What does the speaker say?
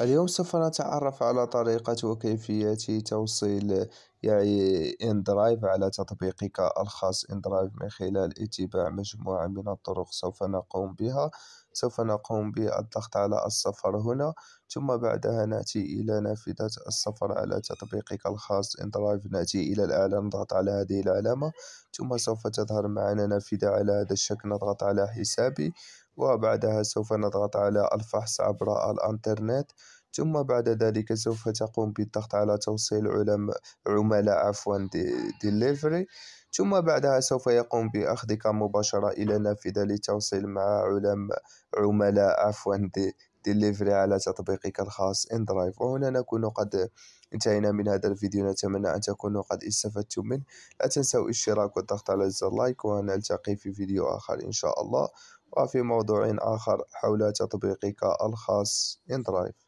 اليوم سوف نتعرف على طريقة وكيفية توصيل يعني إندرايف على تطبيقك الخاص إندرايف من خلال اتباع مجموعة من الطرق سوف نقوم بها سوف نقوم بالضغط على السفر هنا ثم بعدها نأتي إلى نافذة السفر على تطبيقك الخاص إندرايف نأتي إلى الأعلى نضغط على هذه العلامة ثم سوف تظهر معنا نافذة على هذا الشكل نضغط على حسابي وبعدها سوف نضغط على الفحص عبر الانترنت ثم بعد ذلك سوف تقوم بالضغط على توصيل عملاء عفوا ديليفري ثم بعدها سوف يقوم بأخذك مباشرة إلى نافذة للتوصيل مع عملاء عفوا ديليفري على تطبيقك الخاص اندرايف وهنا نكون قد انتهينا من هذا الفيديو نتمنى أن تكونوا قد استفدتم منه لا تنسوا الاشتراك والضغط على زر لايك ونلتقي في فيديو آخر إن شاء الله وفي موضوع آخر حول تطبيقك الخاص اندرايف